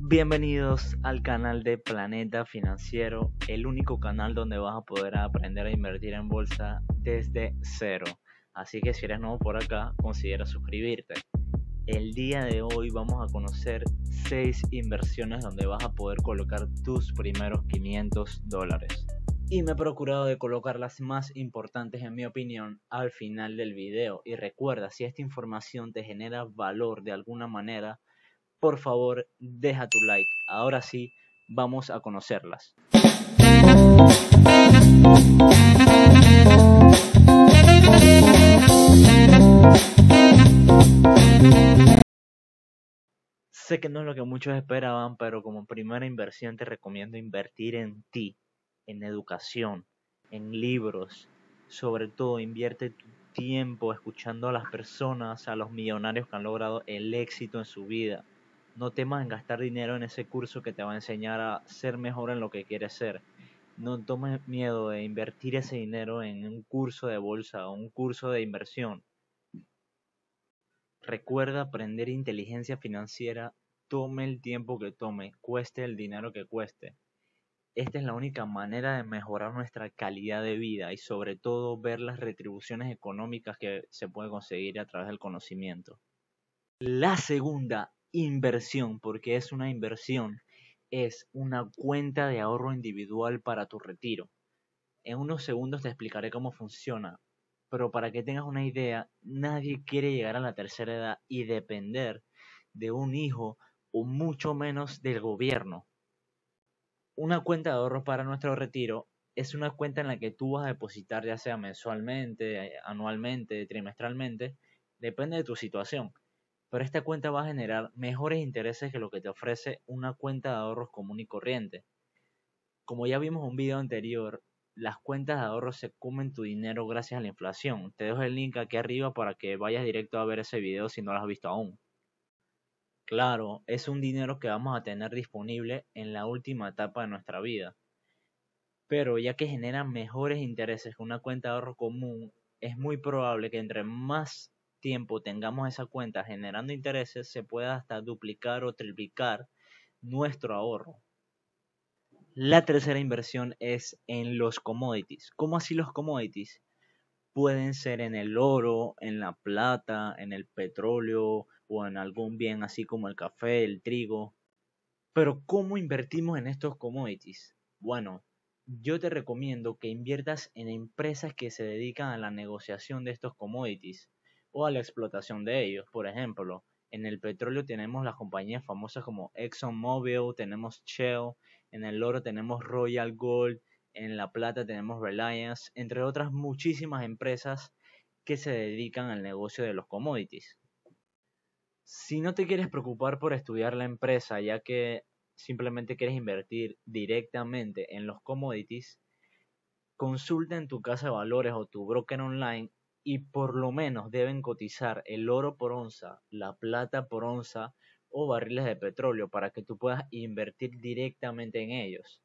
Bienvenidos al canal de Planeta Financiero, el único canal donde vas a poder aprender a invertir en bolsa desde cero. Así que si eres nuevo por acá, considera suscribirte. El día de hoy vamos a conocer 6 inversiones donde vas a poder colocar tus primeros 500 dólares. Y me he procurado de colocar las más importantes en mi opinión al final del video. Y recuerda, si esta información te genera valor de alguna manera, por favor deja tu like. Ahora sí, vamos a conocerlas. Sé que no es lo que muchos esperaban, pero como primera inversión te recomiendo invertir en ti, en educación, en libros. Sobre todo invierte tu tiempo escuchando a las personas, a los millonarios que han logrado el éxito en su vida no temas en gastar dinero en ese curso que te va a enseñar a ser mejor en lo que quieres ser. No tomes miedo de invertir ese dinero en un curso de bolsa o un curso de inversión. Recuerda aprender inteligencia financiera, tome el tiempo que tome, cueste el dinero que cueste. Esta es la única manera de mejorar nuestra calidad de vida y sobre todo ver las retribuciones económicas que se puede conseguir a través del conocimiento. La segunda inversión, porque es una inversión, es una cuenta de ahorro individual para tu retiro. En unos segundos te explicaré cómo funciona, pero para que tengas una idea, nadie quiere llegar a la tercera edad y depender de un hijo o mucho menos del gobierno. Una cuenta de ahorro para nuestro retiro es una cuenta en la que tú vas a depositar ya sea mensualmente, anualmente, trimestralmente, depende de tu situación pero esta cuenta va a generar mejores intereses que lo que te ofrece una cuenta de ahorros común y corriente. Como ya vimos en un video anterior, las cuentas de ahorros se comen tu dinero gracias a la inflación. Te dejo el link aquí arriba para que vayas directo a ver ese video si no lo has visto aún. Claro, es un dinero que vamos a tener disponible en la última etapa de nuestra vida. Pero ya que genera mejores intereses que una cuenta de ahorro común, es muy probable que entre más tiempo tengamos esa cuenta generando intereses, se puede hasta duplicar o triplicar nuestro ahorro. La tercera inversión es en los commodities. ¿Cómo así los commodities? Pueden ser en el oro, en la plata, en el petróleo o en algún bien así como el café, el trigo. Pero ¿cómo invertimos en estos commodities? Bueno, yo te recomiendo que inviertas en empresas que se dedican a la negociación de estos commodities o a la explotación de ellos. Por ejemplo, en el petróleo tenemos las compañías famosas como ExxonMobil, tenemos Shell, en el oro tenemos Royal Gold, en la plata tenemos Reliance, entre otras muchísimas empresas que se dedican al negocio de los commodities. Si no te quieres preocupar por estudiar la empresa, ya que simplemente quieres invertir directamente en los commodities, consulta en tu casa de valores o tu broker online y por lo menos deben cotizar el oro por onza, la plata por onza o barriles de petróleo para que tú puedas invertir directamente en ellos.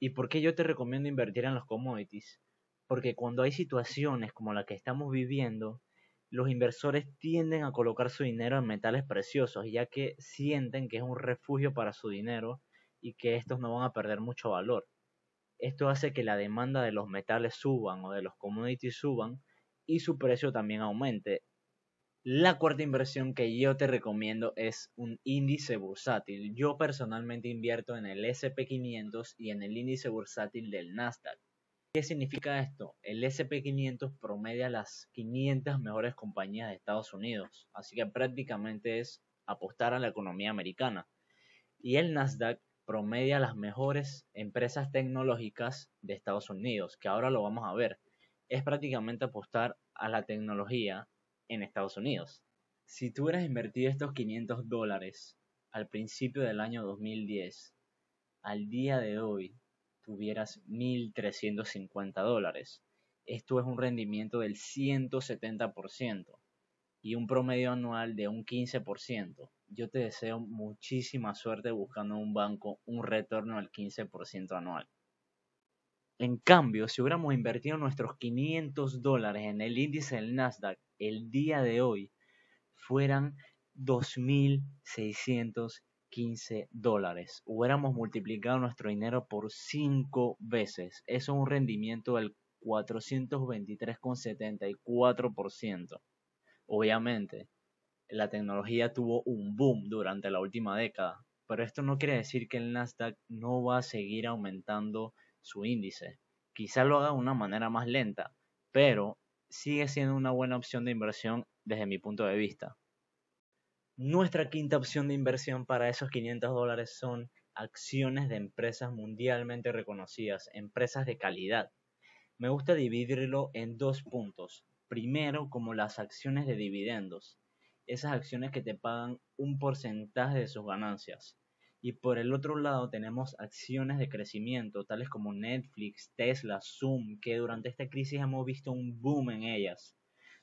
¿Y por qué yo te recomiendo invertir en los commodities? Porque cuando hay situaciones como la que estamos viviendo, los inversores tienden a colocar su dinero en metales preciosos, ya que sienten que es un refugio para su dinero y que estos no van a perder mucho valor. Esto hace que la demanda de los metales suban o de los commodities suban, y su precio también aumente. La cuarta inversión que yo te recomiendo es un índice bursátil. Yo personalmente invierto en el SP500 y en el índice bursátil del Nasdaq. ¿Qué significa esto? El SP500 promedia las 500 mejores compañías de Estados Unidos, así que prácticamente es apostar a la economía americana. Y el Nasdaq promedia las mejores empresas tecnológicas de Estados Unidos, que ahora lo vamos a ver es prácticamente apostar a la tecnología en Estados Unidos. Si tú hubieras invertido estos 500 dólares al principio del año 2010, al día de hoy tuvieras 1.350 dólares. Esto es un rendimiento del 170% y un promedio anual de un 15%. Yo te deseo muchísima suerte buscando un banco un retorno al 15% anual. En cambio, si hubiéramos invertido nuestros 500 dólares en el índice del Nasdaq el día de hoy, fueran 2.615 dólares. Hubiéramos multiplicado nuestro dinero por 5 veces. Eso es un rendimiento del 423,74%. Obviamente, la tecnología tuvo un boom durante la última década, pero esto no quiere decir que el Nasdaq no va a seguir aumentando su índice. Quizá lo haga de una manera más lenta, pero sigue siendo una buena opción de inversión desde mi punto de vista. Nuestra quinta opción de inversión para esos 500 dólares son acciones de empresas mundialmente reconocidas, empresas de calidad. Me gusta dividirlo en dos puntos. Primero, como las acciones de dividendos, esas acciones que te pagan un porcentaje de sus ganancias. Y por el otro lado tenemos acciones de crecimiento, tales como Netflix, Tesla, Zoom, que durante esta crisis hemos visto un boom en ellas.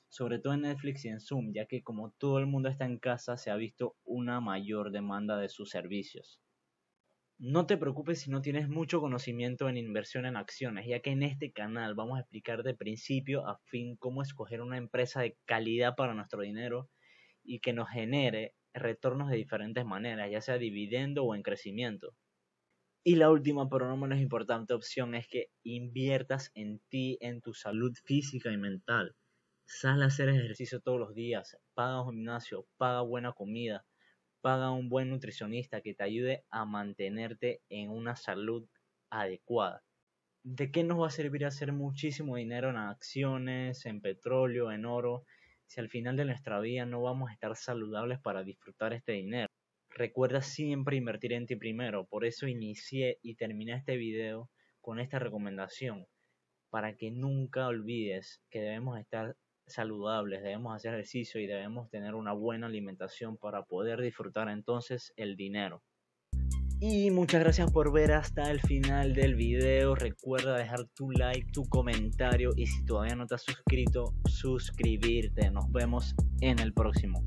Sobre todo en Netflix y en Zoom, ya que como todo el mundo está en casa, se ha visto una mayor demanda de sus servicios. No te preocupes si no tienes mucho conocimiento en inversión en acciones, ya que en este canal vamos a explicar de principio a fin cómo escoger una empresa de calidad para nuestro dinero y que nos genere retornos de diferentes maneras, ya sea dividendo o en crecimiento. Y la última, pero no menos importante opción, es que inviertas en ti, en tu salud física y mental. Sal a hacer ejercicio todos los días, paga un gimnasio, paga buena comida, paga un buen nutricionista que te ayude a mantenerte en una salud adecuada. ¿De qué nos va a servir hacer muchísimo dinero en acciones, en petróleo, en oro? si al final de nuestra vida no vamos a estar saludables para disfrutar este dinero. Recuerda siempre invertir en ti primero, por eso inicié y terminé este video con esta recomendación, para que nunca olvides que debemos estar saludables, debemos hacer ejercicio y debemos tener una buena alimentación para poder disfrutar entonces el dinero. Y muchas gracias por ver hasta el final del video. Recuerda dejar tu like, tu comentario y si todavía no te has suscrito, suscribirte. Nos vemos en el próximo.